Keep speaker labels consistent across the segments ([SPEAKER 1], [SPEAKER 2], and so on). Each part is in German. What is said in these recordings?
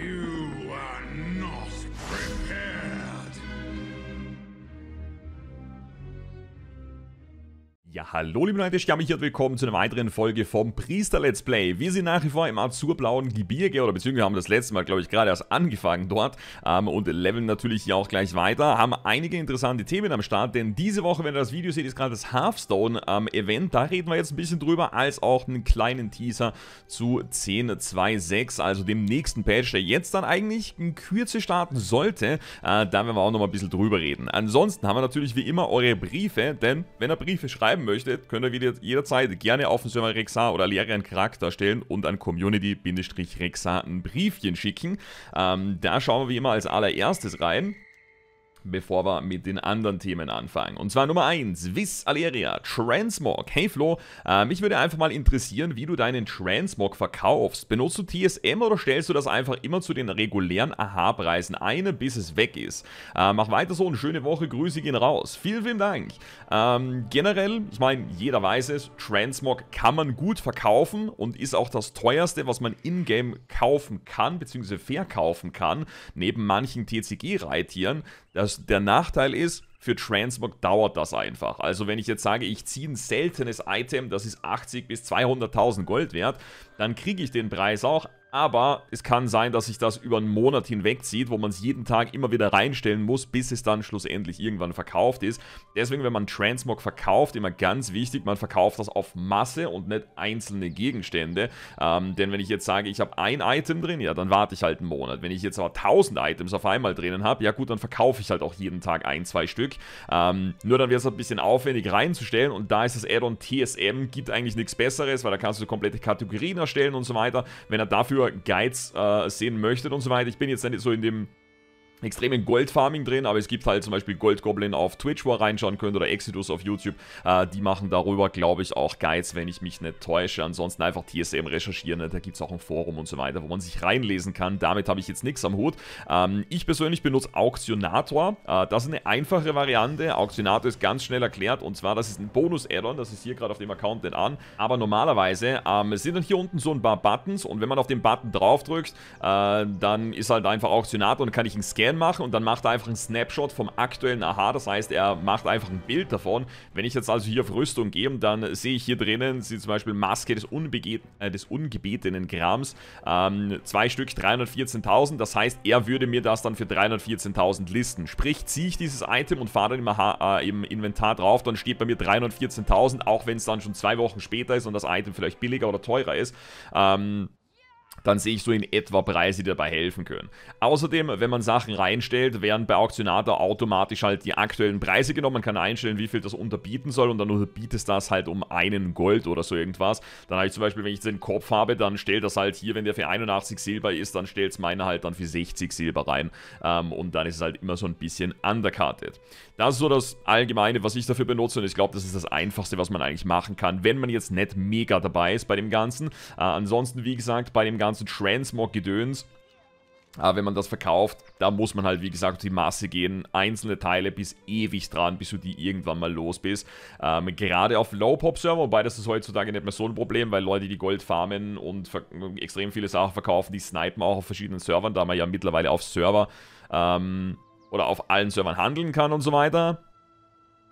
[SPEAKER 1] You hallo liebe Leute, ich habe mich hier willkommen zu einer weiteren Folge vom Priester Let's Play. Wir sind nach wie vor im azurblauen Gebirge, oder beziehungsweise haben das letzte Mal, glaube ich, gerade erst angefangen dort ähm, und leveln natürlich hier auch gleich weiter, haben einige interessante Themen am Start, denn diese Woche, wenn ihr das Video seht, ist gerade das Hearthstone-Event, ähm, da reden wir jetzt ein bisschen drüber, als auch einen kleinen Teaser zu 10.2.6, also dem nächsten Patch, der jetzt dann eigentlich in Kürze starten sollte, äh, da werden wir auch nochmal ein bisschen drüber reden. Ansonsten haben wir natürlich wie immer eure Briefe, denn wenn ihr Briefe schreiben möchtet, möchtet, könnt ihr wieder jederzeit gerne auf den Server Rexa oder einen Charakter stellen und an community rexa ein Briefchen schicken. Ähm, da schauen wir wie immer als allererstes rein bevor wir mit den anderen Themen anfangen. Und zwar Nummer 1, Vis Aleria, Transmog. Hey Flo, äh, mich würde einfach mal interessieren, wie du deinen Transmog verkaufst. Benutzt du TSM oder stellst du das einfach immer zu den regulären AHA-Preisen ein, bis es weg ist? Äh, mach weiter so, und schöne Woche, Grüße gehen raus. Vielen, vielen Dank. Ähm, generell, ich meine, jeder weiß es, Transmog kann man gut verkaufen und ist auch das teuerste, was man in-game kaufen kann, bzw. verkaufen kann, neben manchen TCG-Reittieren. Das, der Nachteil ist, für Transmog dauert das einfach. Also wenn ich jetzt sage, ich ziehe ein seltenes Item, das ist 80 bis 200.000 Gold wert, dann kriege ich den Preis auch, aber es kann sein, dass sich das über einen Monat hinwegzieht, wo man es jeden Tag immer wieder reinstellen muss, bis es dann schlussendlich irgendwann verkauft ist. Deswegen, wenn man Transmog verkauft, immer ganz wichtig, man verkauft das auf Masse und nicht einzelne Gegenstände. Ähm, denn wenn ich jetzt sage, ich habe ein Item drin, ja, dann warte ich halt einen Monat. Wenn ich jetzt aber 1000 Items auf einmal drinnen habe, ja gut, dann verkaufe ich halt auch jeden Tag ein, zwei Stück. Ähm, nur dann wäre es ein bisschen aufwendig reinzustellen und da ist das Add-on TSM, gibt eigentlich nichts Besseres, weil da kannst du komplette Kategorien erstellen und so weiter. Wenn er dafür Guides äh, sehen möchtet und so weiter. Ich bin jetzt nicht so in dem extrem in Goldfarming drin, aber es gibt halt zum Beispiel Goldgoblin auf Twitch, wo ihr reinschauen könnt, oder Exodus auf YouTube. Äh, die machen darüber, glaube ich, auch Guides, wenn ich mich nicht täusche. Ansonsten einfach TSM recherchieren, ne? da gibt es auch ein Forum und so weiter, wo man sich reinlesen kann. Damit habe ich jetzt nichts am Hut. Ähm, ich persönlich benutze Auktionator. Äh, das ist eine einfache Variante. Auktionator ist ganz schnell erklärt, und zwar, das ist ein Bonus-Add-on, das ist hier gerade auf dem Account nicht an. Aber normalerweise ähm, sind dann hier unten so ein paar Buttons, und wenn man auf den Button draufdrückt, äh, dann ist halt einfach Auktionator und kann ich einen Scan Scan mache und dann macht er einfach einen Snapshot vom aktuellen Aha. das heißt, er macht einfach ein Bild davon. Wenn ich jetzt also hier auf Rüstung gehe, dann sehe ich hier drinnen, sie zum Beispiel Maske des, äh, des ungebetenen Grams, ähm, zwei Stück 314.000, das heißt, er würde mir das dann für 314.000 listen. Sprich, ziehe ich dieses Item und fahre dann im, AH, äh, im Inventar drauf, dann steht bei mir 314.000, auch wenn es dann schon zwei Wochen später ist und das Item vielleicht billiger oder teurer ist. Ähm, dann sehe ich so in etwa Preise, die dabei helfen können. Außerdem, wenn man Sachen reinstellt, werden bei Auktionator automatisch halt die aktuellen Preise genommen. Man kann einstellen, wie viel das unterbieten soll und dann unterbietest das halt um einen Gold oder so irgendwas. Dann habe ich zum Beispiel, wenn ich den Kopf habe, dann stellt das halt hier, wenn der für 81 Silber ist, dann stellt es meine halt dann für 60 Silber rein. Ähm, und dann ist es halt immer so ein bisschen undercutted. Das ist so das Allgemeine, was ich dafür benutze und ich glaube, das ist das Einfachste, was man eigentlich machen kann, wenn man jetzt nicht mega dabei ist bei dem Ganzen. Äh, ansonsten, wie gesagt, bei dem Ganzen ganzen Transmog-Gedöns, Aber wenn man das verkauft, da muss man halt, wie gesagt, die Masse gehen, einzelne Teile bis ewig dran, bis du die irgendwann mal los bist. Ähm, gerade auf Low-Pop-Server, wobei das ist heutzutage nicht mehr so ein Problem, weil Leute, die Gold farmen und extrem viele Sachen verkaufen, die snipen auch auf verschiedenen Servern, da man ja mittlerweile auf Server ähm, oder auf allen Servern handeln kann und so weiter.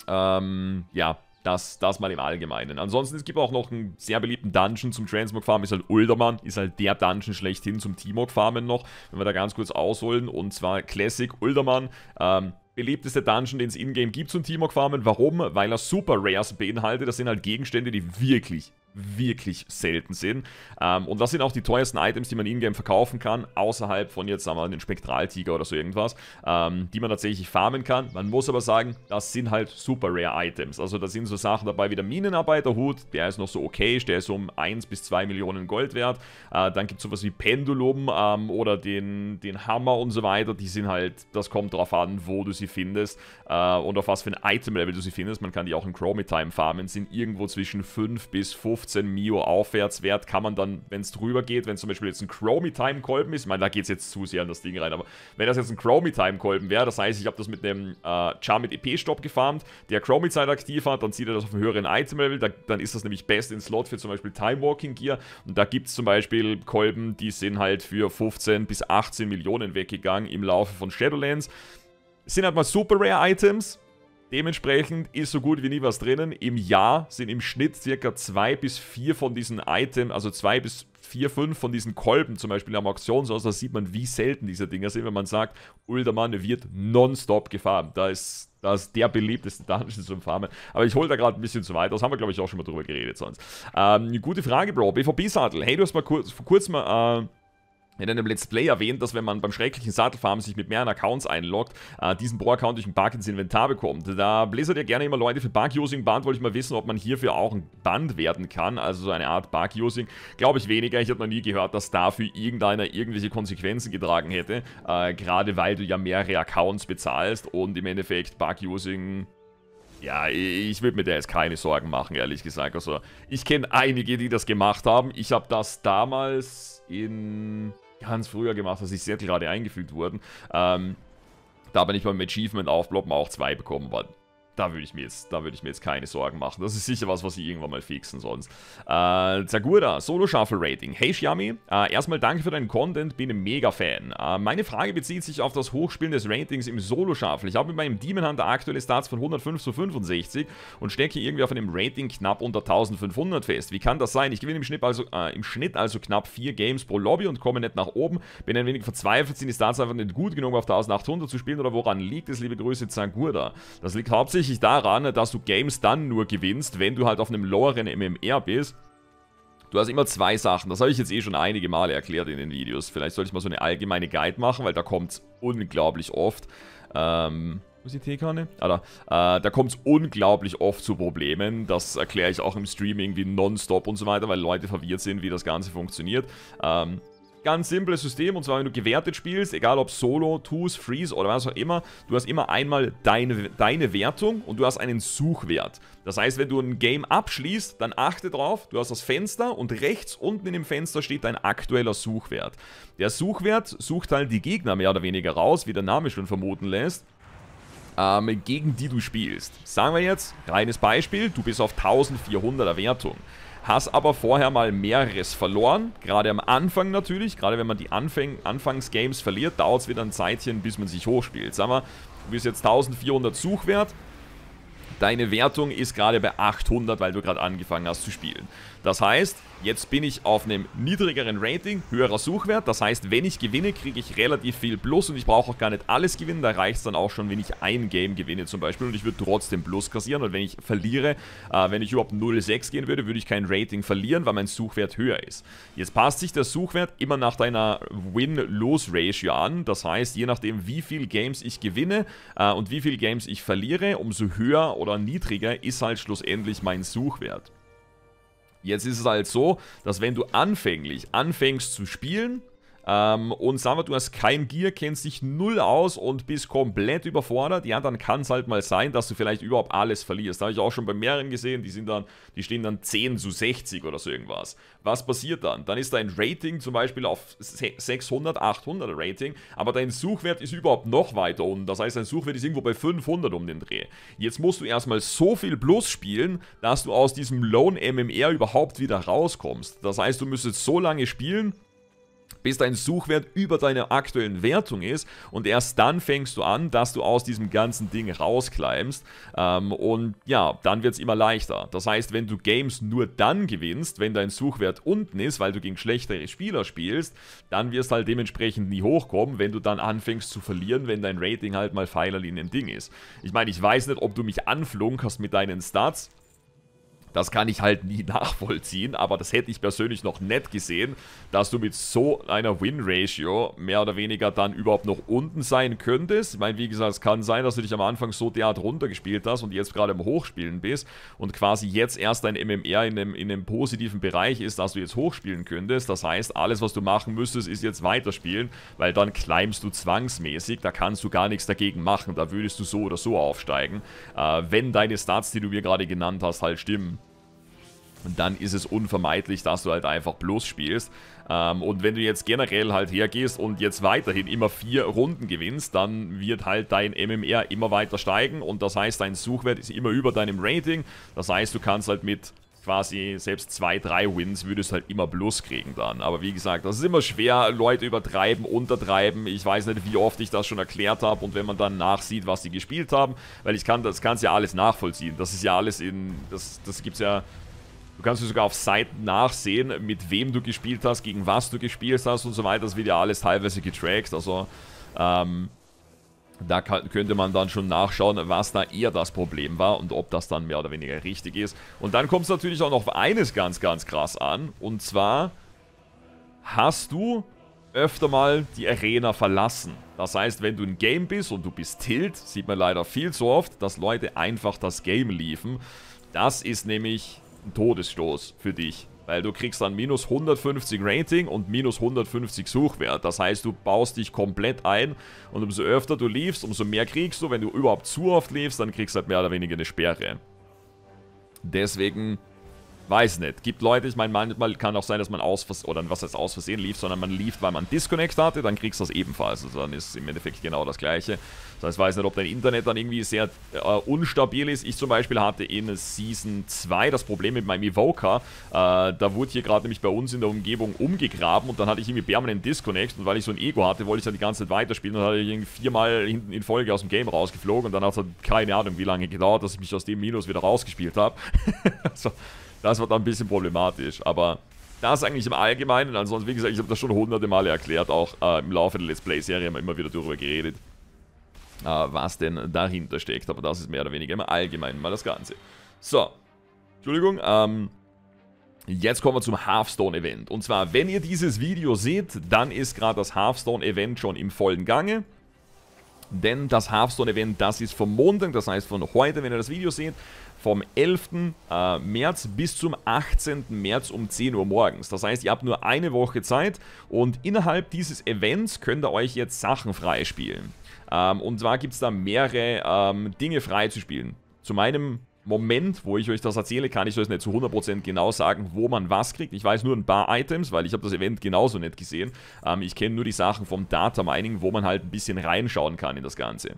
[SPEAKER 1] Ähm, ja, das, das mal im Allgemeinen. Ansonsten, es gibt auch noch einen sehr beliebten Dungeon zum Transmog Farm, ist halt Uldermann, ist halt der Dungeon schlechthin zum t Farmen noch, wenn wir da ganz kurz ausholen. Und zwar Classic Uldermann, ähm, beliebteste Dungeon, den es in-game gibt zum T-Mog Farmen. Warum? Weil er Super Rares beinhaltet. Das sind halt Gegenstände, die wirklich, wirklich selten sind. Ähm, und das sind auch die teuersten Items, die man in-game verkaufen kann, außerhalb von jetzt, sagen wir mal, den Spektraltiger oder so irgendwas, ähm, die man tatsächlich farmen kann. Man muss aber sagen, das sind halt Super Rare Items. Also da sind so Sachen dabei wie der Minenarbeiterhut, der ist noch so okay, der ist um 1 bis 2 Millionen Gold wert. Äh, dann gibt es sowas wie Pendulum ähm, oder den, den Hammer und so weiter. Die sind halt, das kommt drauf an, wo du sie sie findest äh, und auf was für ein Item-Level du sie findest. Man kann die auch in Chromie-Time farmen, sind irgendwo zwischen 5 bis 15 Mio aufwärts wert. Kann man dann, wenn es drüber geht, wenn zum Beispiel jetzt ein Chromie-Time-Kolben ist, ich meine, da geht es jetzt zu sehr an das Ding rein, aber wenn das jetzt ein Chromie-Time-Kolben wäre, das heißt, ich habe das mit einem äh, Char mit EP-Stop gefarmt, der Chromie-Zeit aktiv hat, dann zieht er das auf einem höheren Item-Level, da, dann ist das nämlich best in Slot für zum Beispiel Time-Walking-Gear und da gibt es zum Beispiel Kolben, die sind halt für 15 bis 18 Millionen weggegangen im Laufe von Shadowlands. Es sind halt mal super rare Items. Dementsprechend ist so gut wie nie was drinnen. Im Jahr sind im Schnitt circa zwei bis vier von diesen Items, also zwei bis vier, fünf von diesen Kolben zum Beispiel am Auktionshaus. Da sieht man, wie selten diese Dinger sind, wenn man sagt, Uldermann wird nonstop gefarmt. Da ist das der beliebteste Dungeon zum Farmen. Aber ich hole da gerade ein bisschen zu weit. Das haben wir, glaube ich, auch schon mal drüber geredet sonst. Ähm, gute Frage, Bro. BVB-Sattel. Hey, du hast mal kurz, vor kurzem äh, in einem Let's Play erwähnt, dass wenn man beim schrecklichen Sattelfarm sich mit mehreren Accounts einloggt, äh, diesen Pro-Account durch einen Bug ins Inventar bekommt. Da bläsert ja gerne immer Leute für Bug-Using. Band wollte ich mal wissen, ob man hierfür auch ein Band werden kann, also so eine Art Bug-Using. Glaube ich weniger. Ich habe noch nie gehört, dass dafür irgendeiner irgendwelche Konsequenzen getragen hätte. Äh, Gerade weil du ja mehrere Accounts bezahlst und im Endeffekt Bug-Using... Ja, ich würde mir da jetzt keine Sorgen machen, ehrlich gesagt. Also, ich kenne einige, die das gemacht haben. Ich habe das damals in ganz früher gemacht, also ist sehr gerade eingefügt wurden. Ähm, da bin ich beim Achievement auf Blob auch zwei bekommen, weil da würde ich, mir jetzt, würd ich mir jetzt keine Sorgen machen. Das ist sicher was, was sie irgendwann mal fixen sonst. Äh, Zagura, Solo Shuffle Rating. Hey Shiami, äh, erstmal danke für deinen Content, bin ein Mega-Fan. Äh, meine Frage bezieht sich auf das Hochspielen des Ratings im Solo Shuffle. Ich habe mit meinem Demon Hunter aktuelle Starts von 105 zu 65 und stecke irgendwie auf einem Rating knapp unter 1500 fest. Wie kann das sein? Ich gewinne im Schnitt also, äh, im Schnitt also knapp 4 Games pro Lobby und komme nicht nach oben. Bin ein wenig verzweifelt, sind die Starts einfach nicht gut genug auf 1800 zu spielen oder woran liegt es? Liebe Grüße, Zagurda. Das liegt hauptsächlich tatsächlich daran, dass du Games dann nur gewinnst, wenn du halt auf einem loweren MMR bist. Du hast immer zwei Sachen, das habe ich jetzt eh schon einige Male erklärt in den Videos. Vielleicht sollte ich mal so eine allgemeine Guide machen, weil da kommt es unglaublich oft. Ähm, wo ist die Teekanne? Alter, ah, äh, da kommt es unglaublich oft zu Problemen. Das erkläre ich auch im Streaming wie nonstop und so weiter, weil Leute verwirrt sind, wie das Ganze funktioniert. Ähm, Ganz simples System, und zwar wenn du gewertet spielst, egal ob Solo, Twos, Freeze oder was auch immer, du hast immer einmal deine, deine Wertung und du hast einen Suchwert. Das heißt, wenn du ein Game abschließt, dann achte drauf, du hast das Fenster und rechts unten in dem Fenster steht dein aktueller Suchwert. Der Suchwert sucht halt die Gegner mehr oder weniger raus, wie der Name schon vermuten lässt ähm, gegen die du spielst. Sagen wir jetzt, reines Beispiel, du bist auf 1400er Wertung hast aber vorher mal mehreres verloren. Gerade am Anfang natürlich, gerade wenn man die Anfang Anfangsgames verliert, dauert es wieder ein Zeitchen, bis man sich hochspielt. Sag mal, du bist jetzt 1400 Suchwert, deine Wertung ist gerade bei 800, weil du gerade angefangen hast zu spielen. Das heißt, jetzt bin ich auf einem niedrigeren Rating, höherer Suchwert. Das heißt, wenn ich gewinne, kriege ich relativ viel Plus und ich brauche auch gar nicht alles gewinnen. Da reicht es dann auch schon, wenn ich ein Game gewinne zum Beispiel und ich würde trotzdem Plus kassieren. Und wenn ich verliere, äh, wenn ich überhaupt 0,6 gehen würde, würde ich kein Rating verlieren, weil mein Suchwert höher ist. Jetzt passt sich der Suchwert immer nach deiner Win-Lose-Ratio an. Das heißt, je nachdem, wie viel Games ich gewinne äh, und wie viel Games ich verliere, umso höher oder niedriger ist halt schlussendlich mein Suchwert. Jetzt ist es halt so, dass wenn du anfänglich anfängst zu spielen, ähm, und sagen wir, du hast kein Gear, kennst dich null aus und bist komplett überfordert, ja, dann kann es halt mal sein, dass du vielleicht überhaupt alles verlierst. Da habe ich auch schon bei mehreren gesehen, die sind dann, die stehen dann 10 zu 60 oder so irgendwas. Was passiert dann? Dann ist dein Rating zum Beispiel auf 600, 800 Rating, aber dein Suchwert ist überhaupt noch weiter unten. Das heißt, dein Suchwert ist irgendwo bei 500 um den Dreh. Jetzt musst du erstmal so viel Plus spielen, dass du aus diesem Lone MMR überhaupt wieder rauskommst. Das heißt, du müsstest so lange spielen, bis dein Suchwert über deiner aktuellen Wertung ist und erst dann fängst du an, dass du aus diesem ganzen Ding rauskleimst ähm, und ja, dann wird es immer leichter. Das heißt, wenn du Games nur dann gewinnst, wenn dein Suchwert unten ist, weil du gegen schlechtere Spieler spielst, dann wirst du halt dementsprechend nie hochkommen, wenn du dann anfängst zu verlieren, wenn dein Rating halt mal Pfeilerlinien-Ding ist. Ich meine, ich weiß nicht, ob du mich anflunkerst mit deinen Stats, das kann ich halt nie nachvollziehen, aber das hätte ich persönlich noch nett gesehen, dass du mit so einer Win-Ratio mehr oder weniger dann überhaupt noch unten sein könntest. Ich meine, wie gesagt, es kann sein, dass du dich am Anfang so derart runtergespielt hast und jetzt gerade im Hochspielen bist und quasi jetzt erst dein MMR in einem, in einem positiven Bereich ist, dass du jetzt hochspielen könntest. Das heißt, alles, was du machen müsstest, ist jetzt weiterspielen, weil dann climbst du zwangsmäßig, da kannst du gar nichts dagegen machen, da würdest du so oder so aufsteigen, äh, wenn deine Stats, die du mir gerade genannt hast, halt stimmen dann ist es unvermeidlich, dass du halt einfach Plus spielst. Ähm, und wenn du jetzt generell halt hergehst und jetzt weiterhin immer vier Runden gewinnst, dann wird halt dein MMR immer weiter steigen und das heißt, dein Suchwert ist immer über deinem Rating. Das heißt, du kannst halt mit quasi selbst zwei, drei Wins würdest halt immer Plus kriegen dann. Aber wie gesagt, das ist immer schwer, Leute übertreiben, untertreiben. Ich weiß nicht, wie oft ich das schon erklärt habe und wenn man dann nachsieht, was sie gespielt haben, weil ich kann das kann's ja alles nachvollziehen. Das ist ja alles in, das, das gibt's ja Du kannst sogar auf Seiten nachsehen, mit wem du gespielt hast, gegen was du gespielt hast und so weiter. Das wird ja alles teilweise getrackt. Also, ähm, da kann, könnte man dann schon nachschauen, was da eher das Problem war und ob das dann mehr oder weniger richtig ist. Und dann kommt es natürlich auch noch auf eines ganz, ganz krass an. Und zwar hast du öfter mal die Arena verlassen. Das heißt, wenn du ein Game bist und du bist tilt, sieht man leider viel zu oft, dass Leute einfach das Game liefen. Das ist nämlich ein Todesstoß für dich. Weil du kriegst dann minus 150 Rating und minus 150 Suchwert. Das heißt, du baust dich komplett ein und umso öfter du liefst, umso mehr kriegst du. Wenn du überhaupt zu oft liefst, dann kriegst du halt mehr oder weniger eine Sperre. Deswegen Weiß nicht. Gibt Leute, ich meine, manchmal kann auch sein, dass man aus Versehen, oder was heißt aus Versehen lief, sondern man lief, weil man Disconnect hatte, dann kriegst du das ebenfalls. Also dann ist es im Endeffekt genau das Gleiche. Das heißt, ich weiß nicht, ob dein Internet dann irgendwie sehr äh, unstabil ist. Ich zum Beispiel hatte in Season 2 das Problem mit meinem Evoker. Äh, da wurde hier gerade nämlich bei uns in der Umgebung umgegraben und dann hatte ich irgendwie permanent Disconnect und weil ich so ein Ego hatte, wollte ich dann die ganze Zeit weiterspielen und dann hatte ich irgendwie viermal hinten in Folge aus dem Game rausgeflogen und dann hat es halt keine Ahnung, wie lange gedauert, dass ich mich aus dem Minus wieder rausgespielt habe. so. Also, das wird dann ein bisschen problematisch, aber das eigentlich im Allgemeinen. Ansonsten, wie gesagt, ich habe das schon hunderte Male erklärt, auch äh, im Laufe der Let's Play-Serie haben wir immer wieder darüber geredet, äh, was denn dahinter steckt. Aber das ist mehr oder weniger im Allgemeinen mal das Ganze. So, Entschuldigung, ähm, Jetzt kommen wir zum Hearthstone-Event. Und zwar, wenn ihr dieses Video seht, dann ist gerade das Hearthstone-Event schon im vollen Gange. Denn das Hearthstone-Event, das ist vom Montag, das heißt von heute, wenn ihr das Video seht, vom 11. Äh, März bis zum 18. März um 10 Uhr morgens. Das heißt, ihr habt nur eine Woche Zeit und innerhalb dieses Events könnt ihr euch jetzt Sachen freispielen. Ähm, und zwar gibt es da mehrere ähm, Dinge freizuspielen. Zu meinem Moment, wo ich euch das erzähle, kann ich euch nicht zu 100% genau sagen, wo man was kriegt. Ich weiß nur ein paar Items, weil ich habe das Event genauso nicht gesehen. Ähm, ich kenne nur die Sachen vom Data Mining, wo man halt ein bisschen reinschauen kann in das Ganze.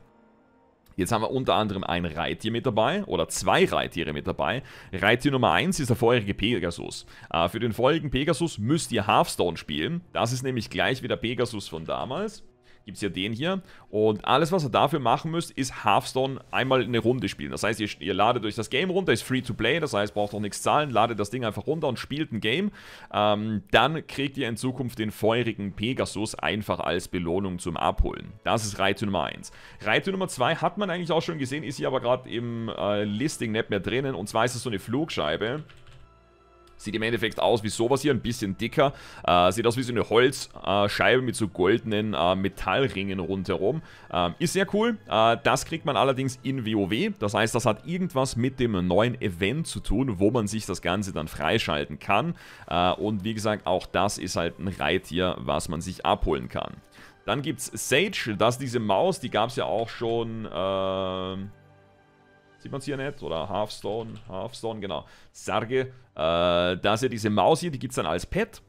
[SPEAKER 1] Jetzt haben wir unter anderem ein Reittier mit dabei oder zwei Reittiere mit dabei. Reittier Nummer 1 ist der vorherige Pegasus. Äh, für den vorherigen Pegasus müsst ihr Hearthstone spielen. Das ist nämlich gleich wie der Pegasus von damals gibt es ja den hier. Und alles, was ihr dafür machen müsst, ist Hearthstone einmal eine Runde spielen. Das heißt, ihr, ihr ladet euch das Game runter, ist free to play, das heißt, braucht auch nichts zahlen, ladet das Ding einfach runter und spielt ein Game. Ähm, dann kriegt ihr in Zukunft den feurigen Pegasus einfach als Belohnung zum Abholen. Das ist Reite Nummer 1. Reite Nummer 2 hat man eigentlich auch schon gesehen, ist hier aber gerade im äh, Listing nicht mehr drinnen. Und zwar ist es so eine Flugscheibe. Sieht im Endeffekt aus wie sowas hier, ein bisschen dicker. Äh, sieht aus wie so eine Holzscheibe mit so goldenen äh, Metallringen rundherum. Ähm, ist sehr cool. Äh, das kriegt man allerdings in WoW. Das heißt, das hat irgendwas mit dem neuen Event zu tun, wo man sich das Ganze dann freischalten kann. Äh, und wie gesagt, auch das ist halt ein Reittier, was man sich abholen kann. Dann gibt es Sage, das ist diese Maus, die gab es ja auch schon... Ähm, sieht man es hier nicht, oder Halfstone, Halfstone, genau, Sarge, äh, ist ja diese Maus hier, die gibt es dann als Pet.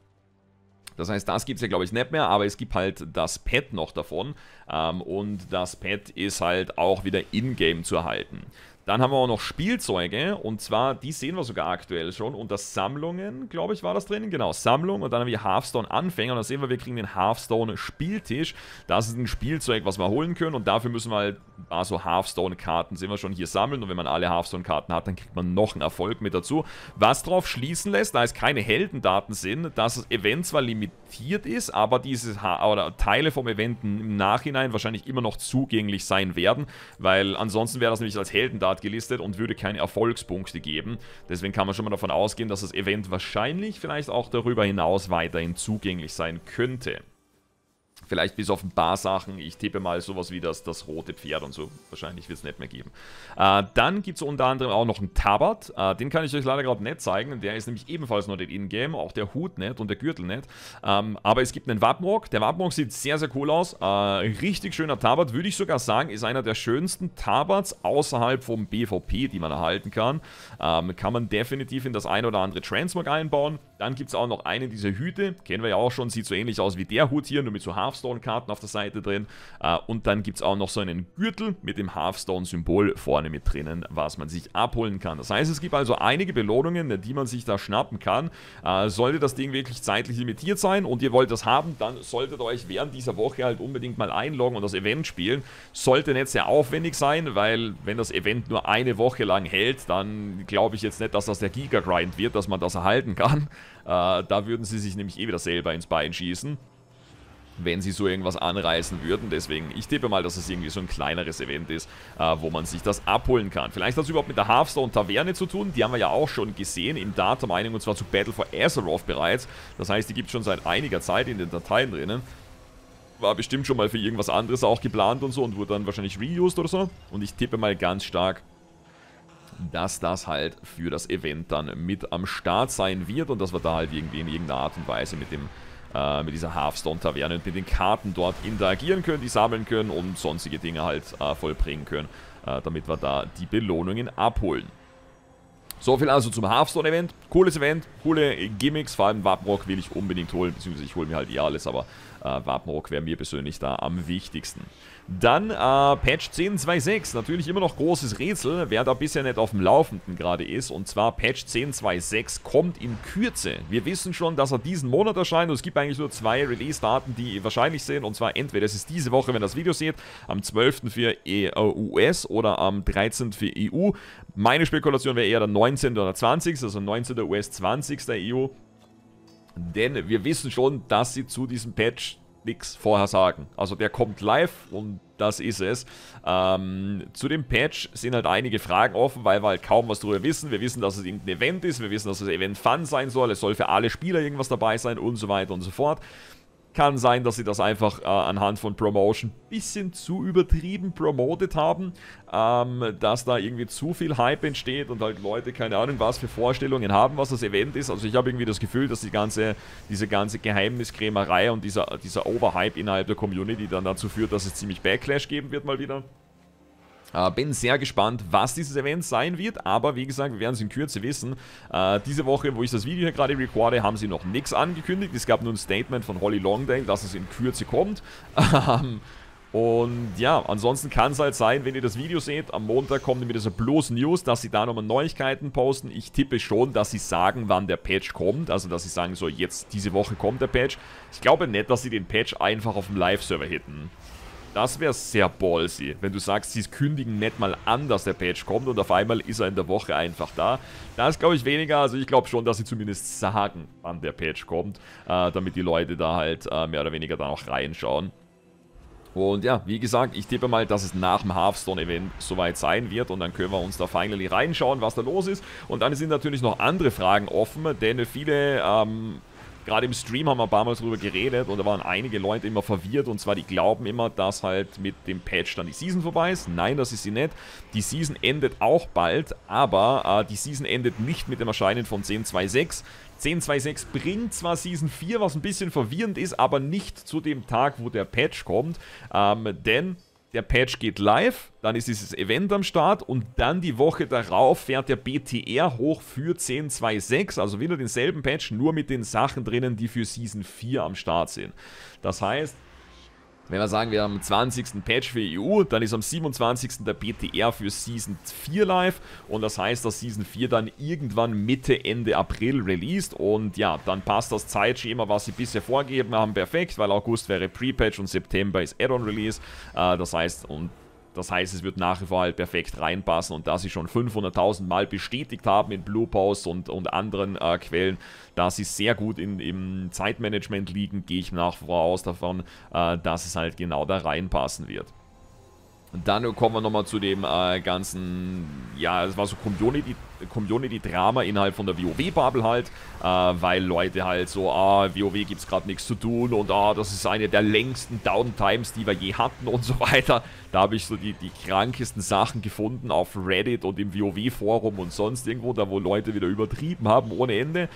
[SPEAKER 1] Das heißt, das gibt es ja glaube ich nicht mehr, aber es gibt halt das Pad noch davon ähm, und das Pad ist halt auch wieder in-game zu erhalten. Dann haben wir auch noch Spielzeuge und zwar, die sehen wir sogar aktuell schon unter Sammlungen, glaube ich, war das drin. Genau, Sammlung und dann haben wir Hearthstone Anfänger und da sehen wir, wir kriegen den Hearthstone Spieltisch. Das ist ein Spielzeug, was wir holen können und dafür müssen wir halt, also Hearthstone Karten sehen wir schon hier sammeln und wenn man alle Hearthstone Karten hat, dann kriegt man noch einen Erfolg mit dazu. Was drauf schließen lässt, da es keine Heldendaten sind, dass das Event zwar limitiert ist, aber diese Teile vom Event im Nachhinein wahrscheinlich immer noch zugänglich sein werden, weil ansonsten wäre das nämlich als Heldendaten Start gelistet und würde keine Erfolgspunkte geben. Deswegen kann man schon mal davon ausgehen, dass das Event wahrscheinlich vielleicht auch darüber hinaus weiterhin zugänglich sein könnte. Vielleicht bis auf ein paar Sachen. Ich tippe mal sowas wie das, das rote Pferd und so. Wahrscheinlich wird es nicht mehr geben. Äh, dann gibt es unter anderem auch noch einen Tabat. Äh, den kann ich euch leider gerade nicht zeigen. Der ist nämlich ebenfalls noch nicht in-game. Auch der Hut nicht und der Gürtel nicht. Ähm, aber es gibt einen Wappenrock. Der Wappenrock sieht sehr, sehr cool aus. Äh, richtig schöner Tabat. Würde ich sogar sagen, ist einer der schönsten Tabats außerhalb vom BVP, die man erhalten kann. Ähm, kann man definitiv in das ein oder andere Transmog einbauen. Dann gibt es auch noch einen dieser Hüte, kennen wir ja auch schon, sieht so ähnlich aus wie der Hut hier, nur mit so Hearthstone-Karten auf der Seite drin. Äh, und dann gibt es auch noch so einen Gürtel mit dem Hearthstone-Symbol vorne mit drinnen, was man sich abholen kann. Das heißt, es gibt also einige Belohnungen, die man sich da schnappen kann. Äh, sollte das Ding wirklich zeitlich limitiert sein und ihr wollt das haben, dann solltet ihr euch während dieser Woche halt unbedingt mal einloggen und das Event spielen. Sollte nicht sehr aufwendig sein, weil wenn das Event nur eine Woche lang hält, dann glaube ich jetzt nicht, dass das der Giga-Grind wird, dass man das erhalten kann. Äh, da würden sie sich nämlich eh wieder selber ins Bein schießen wenn sie so irgendwas anreißen würden. Deswegen, ich tippe mal, dass es irgendwie so ein kleineres Event ist, äh, wo man sich das abholen kann. Vielleicht hat es überhaupt mit der Hearthstone-Taverne zu tun. Die haben wir ja auch schon gesehen im Data Mining und zwar zu Battle for Azeroth bereits. Das heißt, die gibt es schon seit einiger Zeit in den Dateien drinnen. War bestimmt schon mal für irgendwas anderes auch geplant und so und wurde dann wahrscheinlich reused oder so. Und ich tippe mal ganz stark, dass das halt für das Event dann mit am Start sein wird und dass wir da halt irgendwie in irgendeiner Art und Weise mit dem äh, mit dieser Hearthstone-Taverne und mit den Karten dort interagieren können, die sammeln können und sonstige Dinge halt äh, vollbringen können, äh, damit wir da die Belohnungen abholen. So viel also zum Hearthstone-Event. Cooles Event, coole Gimmicks, vor allem Wabrock will ich unbedingt holen, beziehungsweise ich hole mir halt eh alles, aber äh, Wapenrock wäre mir persönlich da am wichtigsten. Dann äh, Patch 10.2.6, natürlich immer noch großes Rätsel, wer da bisher nicht auf dem Laufenden gerade ist. Und zwar Patch 10.2.6 kommt in Kürze. Wir wissen schon, dass er diesen Monat erscheint und es gibt eigentlich nur zwei Release-Daten, die wahrscheinlich sind. Und zwar entweder es ist diese Woche, wenn ihr das Video seht, am 12. für e US oder am 13. für EU. Meine Spekulation wäre eher der 19. oder 20. Also 19. US, 20. EU. Denn wir wissen schon, dass sie zu diesem Patch nichts vorher sagen. Also der kommt live und das ist es. Ähm, zu dem Patch sind halt einige Fragen offen, weil wir halt kaum was darüber wissen. Wir wissen, dass es irgendein Event ist, wir wissen, dass es Event Fun sein soll, es soll für alle Spieler irgendwas dabei sein und so weiter und so fort. Kann sein, dass sie das einfach äh, anhand von Promotion ein bisschen zu übertrieben promotet haben, ähm, dass da irgendwie zu viel Hype entsteht und halt Leute keine Ahnung was für Vorstellungen haben, was das Event ist. Also ich habe irgendwie das Gefühl, dass die ganze, diese ganze Geheimniskrämerei und dieser, dieser Overhype innerhalb der Community dann dazu führt, dass es ziemlich Backlash geben wird mal wieder. Äh, bin sehr gespannt, was dieses Event sein wird, aber wie gesagt, wir werden es in Kürze wissen. Äh, diese Woche, wo ich das Video hier gerade recorde, haben sie noch nichts angekündigt. Es gab nur ein Statement von Holly Longdale, dass es in Kürze kommt. Ähm, und ja, ansonsten kann es halt sein, wenn ihr das Video seht, am Montag kommt nämlich so bloß News, dass sie da nochmal Neuigkeiten posten. Ich tippe schon, dass sie sagen, wann der Patch kommt. Also, dass sie sagen, so jetzt diese Woche kommt der Patch. Ich glaube nicht, dass sie den Patch einfach auf dem Live-Server hitten. Das wäre sehr ballsy, wenn du sagst, sie kündigen nicht mal an, dass der Patch kommt und auf einmal ist er in der Woche einfach da. Das glaube ich weniger, also ich glaube schon, dass sie zumindest sagen, wann der Patch kommt, äh, damit die Leute da halt äh, mehr oder weniger da noch reinschauen. Und ja, wie gesagt, ich tippe mal, dass es nach dem Hearthstone-Event soweit sein wird und dann können wir uns da finally reinschauen, was da los ist. Und dann sind natürlich noch andere Fragen offen, denn viele ähm, gerade im Stream haben wir ein paar Mal drüber geredet und da waren einige Leute immer verwirrt und zwar die glauben immer, dass halt mit dem Patch dann die Season vorbei ist. Nein, das ist sie nicht. Die Season endet auch bald, aber äh, die Season endet nicht mit dem Erscheinen von 10.2.6. 10.2.6 bringt zwar Season 4, was ein bisschen verwirrend ist, aber nicht zu dem Tag, wo der Patch kommt, ähm, denn der Patch geht live, dann ist dieses Event am Start und dann die Woche darauf fährt der BTR hoch für 10.2.6, also wieder denselben Patch, nur mit den Sachen drinnen, die für Season 4 am Start sind. Das heißt, wenn wir sagen, wir haben am 20. Patch für EU, dann ist am 27. der BTR für Season 4 live und das heißt, dass Season 4 dann irgendwann Mitte, Ende April released und ja, dann passt das Zeitschema, was sie bisher vorgegeben haben, perfekt, weil August wäre Pre-Patch und September ist Add-on-Release, äh, das heißt, und das heißt, es wird nach wie vor halt perfekt reinpassen und da sie schon 500.000 Mal bestätigt haben in Blue Post und, und anderen äh, Quellen, dass sie sehr gut in, im Zeitmanagement liegen, gehe ich nach wie vor aus davon, äh, dass es halt genau da reinpassen wird. Und dann kommen wir nochmal zu dem äh, ganzen, ja, es war so Community-Drama Community innerhalb von der WoW-Bubble halt, äh, weil Leute halt so, ah, WoW gibt's gerade nichts zu tun und ah, das ist eine der längsten Downtimes, die wir je hatten und so weiter. Da habe ich so die, die krankesten Sachen gefunden auf Reddit und im WoW-Forum und sonst irgendwo, da wo Leute wieder übertrieben haben ohne Ende.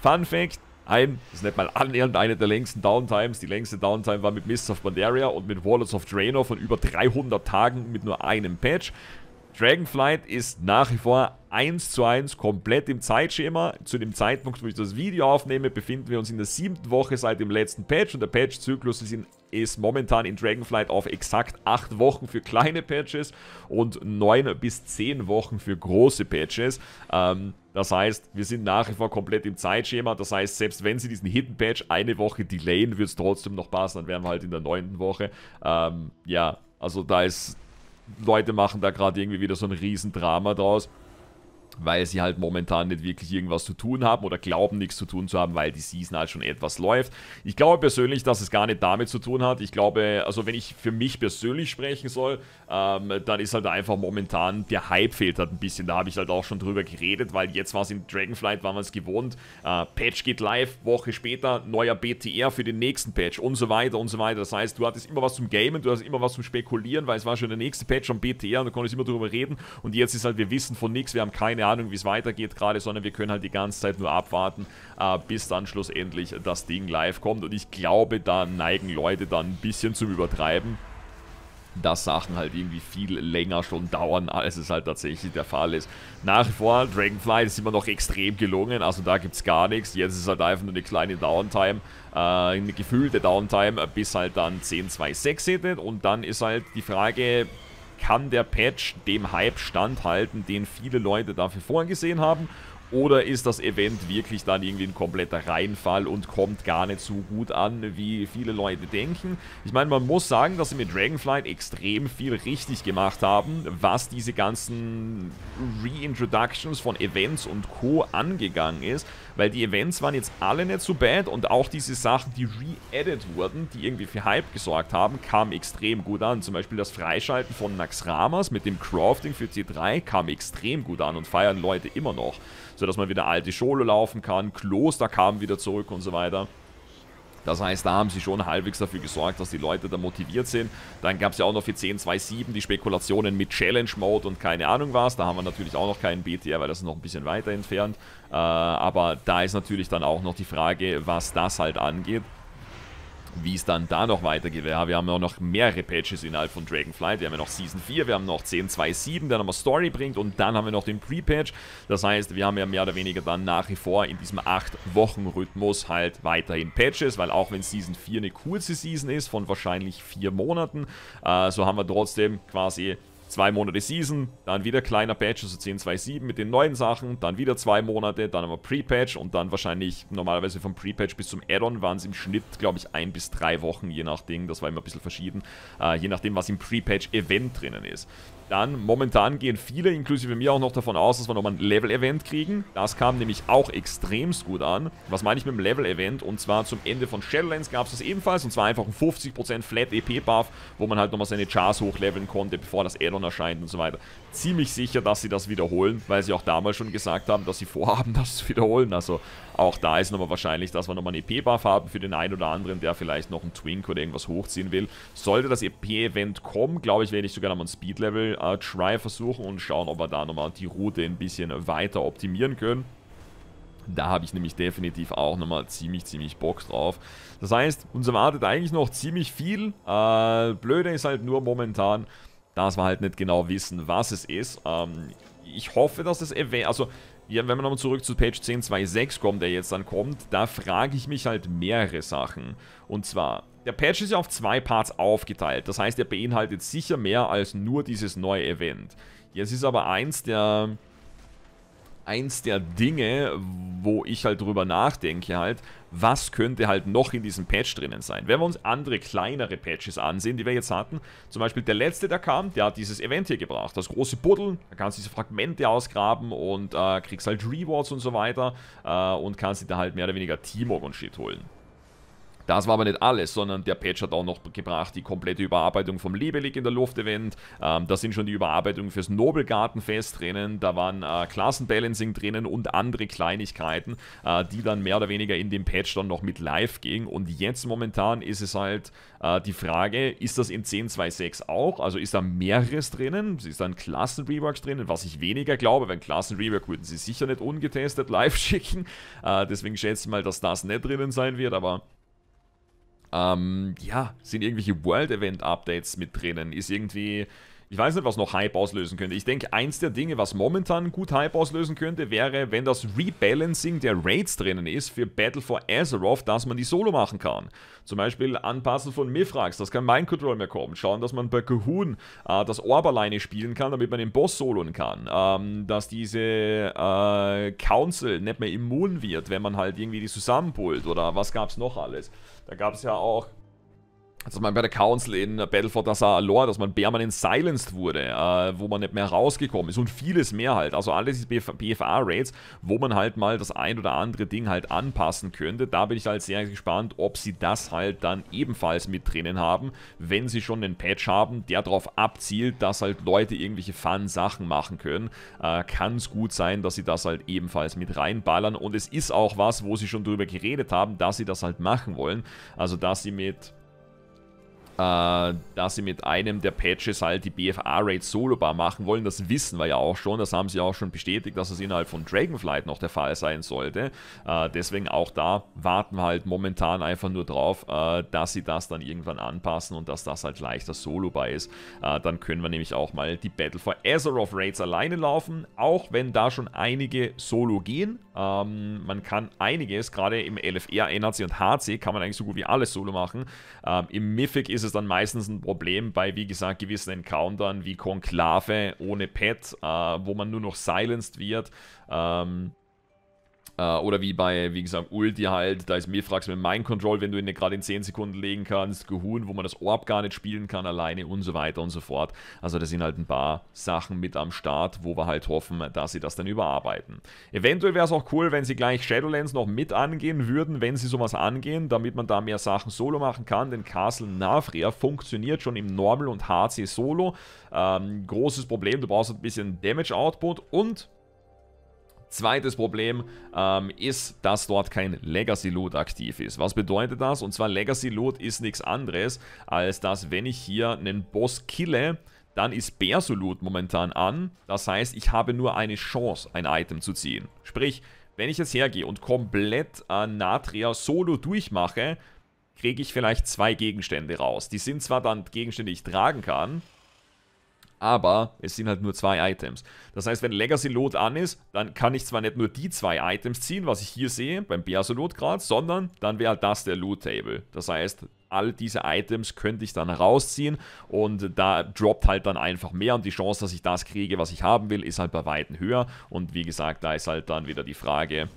[SPEAKER 1] Fun Fact, ein, das ist nicht mal annähernd eine der längsten Downtimes. Die längste Downtime war mit Mists of Pandaria und mit Warlords of Draenor von über 300 Tagen mit nur einem Patch. Dragonflight ist nach wie vor 1 zu 1 komplett im Zeitschema. Zu dem Zeitpunkt, wo ich das Video aufnehme, befinden wir uns in der siebten Woche seit dem letzten Patch und der Patch-Zyklus ist in ist momentan in Dragonflight auf exakt 8 Wochen für kleine Patches und 9 bis 10 Wochen für große Patches. Ähm, das heißt, wir sind nach wie vor komplett im Zeitschema. Das heißt, selbst wenn sie diesen Hidden Patch eine Woche delayen, wird es trotzdem noch passen. Dann wären wir halt in der 9. Woche. Ähm, ja, also da ist... Leute machen da gerade irgendwie wieder so ein Riesendrama draus weil sie halt momentan nicht wirklich irgendwas zu tun haben oder glauben nichts zu tun zu haben, weil die Season halt schon etwas läuft. Ich glaube persönlich, dass es gar nicht damit zu tun hat. Ich glaube, also wenn ich für mich persönlich sprechen soll, ähm, dann ist halt einfach momentan der Hype fehlt halt ein bisschen. Da habe ich halt auch schon drüber geredet, weil jetzt war es in Dragonflight, waren wir es gewohnt. Äh, Patch geht live, Woche später neuer BTR für den nächsten Patch und so weiter und so weiter. Das heißt, du hattest immer was zum Gamen, du hattest immer was zum Spekulieren, weil es war schon der nächste Patch am BTR und du konntest immer drüber reden. Und jetzt ist halt, wir wissen von nichts, wir haben keine keine Ahnung, wie es weitergeht gerade, sondern wir können halt die ganze Zeit nur abwarten, äh, bis dann schlussendlich das Ding live kommt. Und ich glaube, da neigen Leute dann ein bisschen zum Übertreiben dass Sachen halt irgendwie viel länger schon dauern, als es halt tatsächlich der Fall ist. Nach wie vor, Dragonfly ist immer noch extrem gelungen, also da gibt es gar nichts. Jetzt ist halt einfach nur eine kleine Downtime, äh, eine gefühlte Downtime, bis halt dann 10.2.6 hittet und dann ist halt die Frage, kann der Patch dem Hype standhalten, den viele Leute dafür vorgesehen haben oder ist das Event wirklich dann irgendwie ein kompletter Reinfall und kommt gar nicht so gut an, wie viele Leute denken? Ich meine, man muss sagen, dass sie mit Dragonflight extrem viel richtig gemacht haben, was diese ganzen Reintroductions von Events und Co. angegangen ist, weil die Events waren jetzt alle nicht so bad und auch diese Sachen, die re-edit wurden, die irgendwie für Hype gesorgt haben, kamen extrem gut an. Zum Beispiel das Freischalten von Naxramas mit dem Crafting für c 3 kam extrem gut an und feiern Leute immer noch sodass man wieder alte Schule laufen kann. Kloster kam wieder zurück und so weiter. Das heißt, da haben sie schon halbwegs dafür gesorgt, dass die Leute da motiviert sind. Dann gab es ja auch noch für 10.2.7 die Spekulationen mit Challenge Mode und keine Ahnung was. Da haben wir natürlich auch noch keinen BTR, weil das ist noch ein bisschen weiter entfernt. Äh, aber da ist natürlich dann auch noch die Frage, was das halt angeht wie es dann da noch weitergeht. Ja, wir haben ja noch mehrere Patches innerhalb von Dragonflight. Wir haben ja noch Season 4, wir haben noch 10.2.7, der nochmal Story bringt und dann haben wir noch den Pre-Patch. Das heißt, wir haben ja mehr oder weniger dann nach wie vor in diesem 8-Wochen-Rhythmus halt weiterhin Patches, weil auch wenn Season 4 eine kurze Season ist von wahrscheinlich 4 Monaten, äh, so haben wir trotzdem quasi zwei Monate Season, dann wieder kleiner Patch, also 10.2.7 mit den neuen Sachen, dann wieder zwei Monate, dann haben wir Pre-Patch und dann wahrscheinlich normalerweise vom Pre-Patch bis zum Add-on waren es im Schnitt, glaube ich, ein bis drei Wochen, je nachdem, das war immer ein bisschen verschieden, äh, je nachdem, was im Pre-Patch-Event drinnen ist. Dann, momentan gehen viele, inklusive mir auch noch davon aus, dass wir nochmal ein Level-Event kriegen. Das kam nämlich auch extremst gut an. Was meine ich mit dem Level-Event? Und zwar zum Ende von Shadowlands gab es das ebenfalls. Und zwar einfach ein 50% Flat-EP-Buff, wo man halt nochmal seine Chars hochleveln konnte, bevor das Addon erscheint und so weiter ziemlich sicher, dass sie das wiederholen, weil sie auch damals schon gesagt haben, dass sie vorhaben, das zu wiederholen. Also auch da ist nochmal wahrscheinlich, dass wir nochmal einen EP-Buff haben für den einen oder anderen, der vielleicht noch einen Twink oder irgendwas hochziehen will. Sollte das EP-Event kommen, glaube ich, werde ich sogar nochmal einen Speed-Level-Try äh, versuchen und schauen, ob wir da nochmal die Route ein bisschen weiter optimieren können. Da habe ich nämlich definitiv auch nochmal ziemlich, ziemlich Bock drauf. Das heißt, uns erwartet eigentlich noch ziemlich viel. Äh, blöde ist halt nur momentan, dass wir halt nicht genau wissen, was es ist. Ähm, ich hoffe, dass es eventuell, also ja, wenn man nochmal zurück zu Page 1026 kommt, der jetzt dann kommt, da frage ich mich halt mehrere Sachen. Und zwar, der Patch ist ja auf zwei Parts aufgeteilt. Das heißt, er beinhaltet sicher mehr als nur dieses neue Event. Jetzt ist aber eins der eins der Dinge, wo ich halt drüber nachdenke halt, was könnte halt noch in diesem Patch drinnen sein. Wenn wir uns andere kleinere Patches ansehen, die wir jetzt hatten, zum Beispiel der letzte, der kam, der hat dieses Event hier gebracht, das große Buddel, da kannst du diese Fragmente ausgraben und äh, kriegst halt Rewards und so weiter äh, und kannst dir da halt mehr oder weniger Teamwork und Shit holen. Das war aber nicht alles, sondern der Patch hat auch noch gebracht die komplette Überarbeitung vom Liebelig in der Luft-Event. Ähm, da sind schon die Überarbeitungen fürs Nobelgartenfest drinnen, da waren äh, Klassenbalancing drinnen und andere Kleinigkeiten, äh, die dann mehr oder weniger in dem Patch dann noch mit live gingen. Und jetzt momentan ist es halt äh, die Frage, ist das in 10.2.6 auch? Also ist da mehreres drinnen? Ist da ein Klassen-Rework drinnen? Was ich weniger glaube, weil Klassen-Rework würden sie sicher nicht ungetestet live schicken. Äh, deswegen schätze ich mal, dass das nicht drinnen sein wird, aber ähm, ja, sind irgendwelche World Event Updates mit drinnen? Ist irgendwie, ich weiß nicht, was noch Hype auslösen könnte. Ich denke, eins der Dinge, was momentan gut Hype auslösen könnte, wäre, wenn das Rebalancing der Raids drinnen ist für Battle for Azeroth, dass man die solo machen kann. Zum Beispiel Anpassen von Mifrax, dass kein Mind Control mehr kommt. Schauen, dass man bei Kahun äh, das Orb alleine spielen kann, damit man den Boss soloen kann. Ähm, dass diese äh, Council nicht mehr immun wird, wenn man halt irgendwie die zusammenpult oder was gab's noch alles. Da gab es ja auch dass also, man bei der Council in Battle for Dazar Lore, dass man permanent silenced wurde, äh, wo man nicht mehr rausgekommen ist und vieles mehr halt. Also alles diese bfa rates wo man halt mal das ein oder andere Ding halt anpassen könnte. Da bin ich halt sehr gespannt, ob sie das halt dann ebenfalls mit drinnen haben, wenn sie schon einen Patch haben, der darauf abzielt, dass halt Leute irgendwelche Fun-Sachen machen können. Äh, Kann es gut sein, dass sie das halt ebenfalls mit reinballern und es ist auch was, wo sie schon drüber geredet haben, dass sie das halt machen wollen. Also dass sie mit äh, dass sie mit einem der Patches halt die BFA-Raids solobar machen wollen. Das wissen wir ja auch schon, das haben sie auch schon bestätigt, dass es innerhalb von Dragonflight noch der Fall sein sollte. Äh, deswegen auch da warten wir halt momentan einfach nur drauf, äh, dass sie das dann irgendwann anpassen und dass das halt leichter solobar ist. Äh, dann können wir nämlich auch mal die Battle for Azeroth Raids alleine laufen, auch wenn da schon einige solo gehen. Ähm, man kann einiges, gerade im LFR, NHC und HC kann man eigentlich so gut wie alles solo machen. Ähm, Im Mythic ist es es dann meistens ein Problem bei, wie gesagt, gewissen Encountern wie Konklave ohne Pet, äh, wo man nur noch silenced wird. Ähm, äh, oder wie bei, wie gesagt, Ulti halt, da ist Mifrax mit Mind Control, wenn du ihn gerade in 10 Sekunden legen kannst, Gehuhn, wo man das Orb gar nicht spielen kann alleine und so weiter und so fort. Also da sind halt ein paar Sachen mit am Start, wo wir halt hoffen, dass sie das dann überarbeiten. Eventuell wäre es auch cool, wenn sie gleich Shadowlands noch mit angehen würden, wenn sie sowas angehen, damit man da mehr Sachen solo machen kann, denn Castle Navria funktioniert schon im Normal und HC Solo. Ähm, großes Problem, du brauchst ein bisschen Damage Output und Zweites Problem ähm, ist, dass dort kein Legacy Loot aktiv ist. Was bedeutet das? Und zwar Legacy Loot ist nichts anderes, als dass wenn ich hier einen Boss kille, dann ist Bersolut momentan an. Das heißt, ich habe nur eine Chance, ein Item zu ziehen. Sprich, wenn ich jetzt hergehe und komplett äh, Natria solo durchmache, kriege ich vielleicht zwei Gegenstände raus. Die sind zwar dann Gegenstände, die ich tragen kann, aber es sind halt nur zwei Items. Das heißt, wenn Legacy Load an ist, dann kann ich zwar nicht nur die zwei Items ziehen, was ich hier sehe, beim Berso Load gerade, sondern dann wäre halt das der Loot Table. Das heißt, all diese Items könnte ich dann rausziehen und da droppt halt dann einfach mehr und die Chance, dass ich das kriege, was ich haben will, ist halt bei Weitem höher und wie gesagt, da ist halt dann wieder die Frage,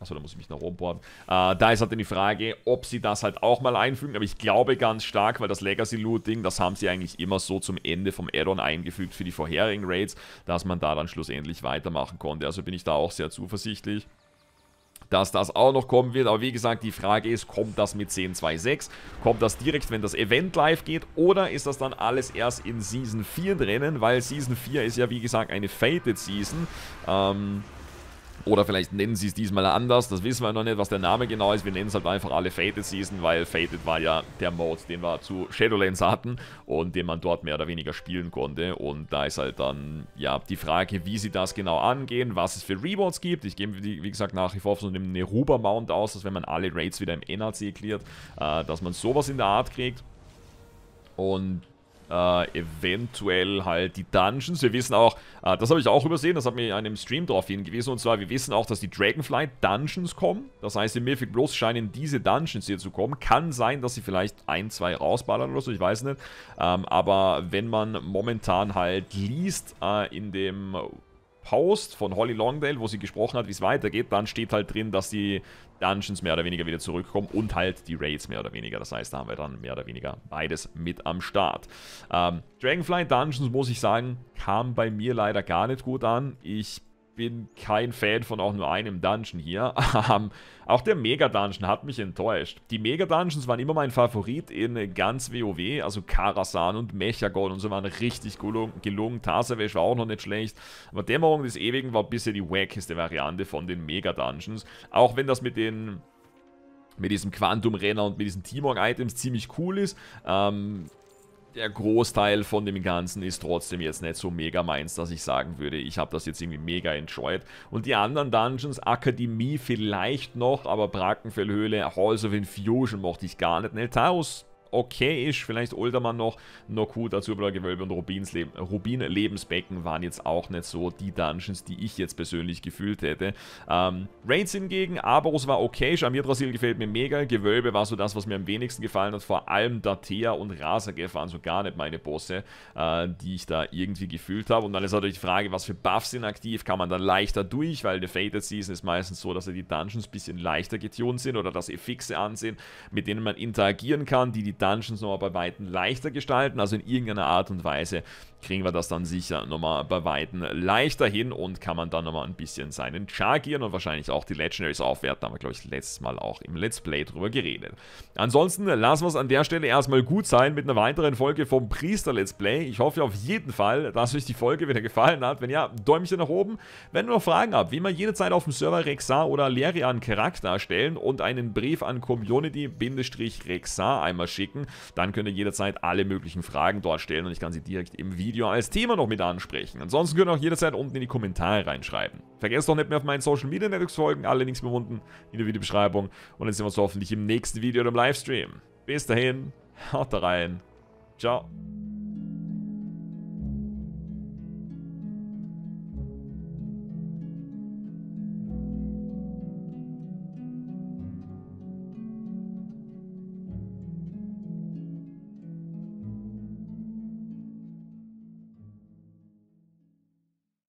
[SPEAKER 1] Achso, da muss ich mich nach oben bohren. Äh, da ist halt dann die Frage, ob sie das halt auch mal einfügen. Aber ich glaube ganz stark, weil das Legacy-Looting, das haben sie eigentlich immer so zum Ende vom Add-on eingefügt für die vorherigen Raids, dass man da dann schlussendlich weitermachen konnte. Also bin ich da auch sehr zuversichtlich dass das auch noch kommen wird. Aber wie gesagt, die Frage ist, kommt das mit 10.2.6? Kommt das direkt, wenn das Event live geht? Oder ist das dann alles erst in Season 4 drinnen? Weil Season 4 ist ja, wie gesagt, eine Fated Season. Ähm, oder vielleicht nennen sie es diesmal anders, das wissen wir noch nicht, was der Name genau ist. Wir nennen es halt einfach alle Fated Season, weil Fated war ja der Mode, den wir zu Shadowlands hatten und den man dort mehr oder weniger spielen konnte. Und da ist halt dann, ja, die Frage, wie sie das genau angehen, was es für Rewards gibt. Ich gebe, wie gesagt, nach wie vor auf so einem Neruba-Mount aus, dass wenn man alle Raids wieder im NRC klärt, äh, dass man sowas in der Art kriegt. Und äh, eventuell halt die Dungeons. Wir wissen auch, äh, das habe ich auch übersehen, das hat mir in einem Stream darauf hingewiesen, und zwar, wir wissen auch, dass die Dragonflight Dungeons kommen. Das heißt, in Mythic Plus scheinen diese Dungeons hier zu kommen. Kann sein, dass sie vielleicht ein, zwei rausballern oder so, ich weiß nicht. Ähm, aber wenn man momentan halt liest äh, in dem Post von Holly Longdale, wo sie gesprochen hat, wie es weitergeht, dann steht halt drin, dass die Dungeons mehr oder weniger wieder zurückkommen und halt die Raids mehr oder weniger. Das heißt, da haben wir dann mehr oder weniger beides mit am Start. Ähm, Dragonfly Dungeons, muss ich sagen, kam bei mir leider gar nicht gut an. Ich bin kein Fan von auch nur einem Dungeon hier. Ähm, auch der Mega-Dungeon hat mich enttäuscht. Die Mega-Dungeons waren immer mein Favorit in ganz WoW, also Karasan und Mechagon und so waren richtig gelungen. gelungen. Tarsavesh war auch noch nicht schlecht, aber Dämmerung des Ewigen war bisher die wackeste Variante von den Mega-Dungeons. Auch wenn das mit den mit diesem Quantum-Renner und mit diesen T-Mog-Items ziemlich cool ist. Ähm, der Großteil von dem Ganzen ist trotzdem jetzt nicht so mega meins, dass ich sagen würde, ich habe das jetzt irgendwie mega enjoyed. Und die anderen Dungeons, Akademie vielleicht noch, aber Brackenfellhöhle, Halls of Infusion mochte ich gar nicht. Neltaus okay ist. Vielleicht Oldermann noch, Noku, das Übergewölbe und Rubins Leben, Rubin Lebensbecken waren jetzt auch nicht so die Dungeons, die ich jetzt persönlich gefühlt hätte. Ähm, Raids hingegen, Aberus war okay, Schamirdrasil gefällt mir mega, Gewölbe war so das, was mir am wenigsten gefallen hat. Vor allem Datea und Rasagef waren so gar nicht meine Bosse, äh, die ich da irgendwie gefühlt habe. Und dann ist natürlich die Frage, was für Buffs sind aktiv, kann man dann leichter durch, weil eine Fated Season ist meistens so, dass die Dungeons ein bisschen leichter getunt sind oder dass Effixe an sind, mit denen man interagieren kann, die die Dungeons Dungeons nochmal bei Weitem leichter gestalten, also in irgendeiner Art und Weise kriegen wir das dann sicher nochmal bei Weitem leichter hin und kann man dann nochmal ein bisschen seinen Char und wahrscheinlich auch die Legendaries aufwerten. Da haben wir, glaube ich, letztes Mal auch im Let's Play drüber geredet. Ansonsten lassen wir es an der Stelle erstmal gut sein mit einer weiteren Folge vom Priester Let's Play. Ich hoffe auf jeden Fall, dass euch die Folge wieder gefallen hat. Wenn ja, Däumchen nach oben. Wenn ihr noch Fragen habt, wie man jederzeit auf dem Server Rexar oder Lerian Charakter erstellen und einen Brief an Community-Rexar einmal schicken, dann könnt ihr jederzeit alle möglichen Fragen dort stellen und ich kann sie direkt im Video Video als Thema noch mit ansprechen. Ansonsten könnt ihr auch jederzeit unten in die Kommentare reinschreiben. Vergesst doch nicht mehr auf meinen Social Media Networks folgen, alle Links mir unten in der Videobeschreibung. Und dann sehen wir uns hoffentlich im nächsten Video oder im Livestream. Bis dahin, haut da rein, ciao.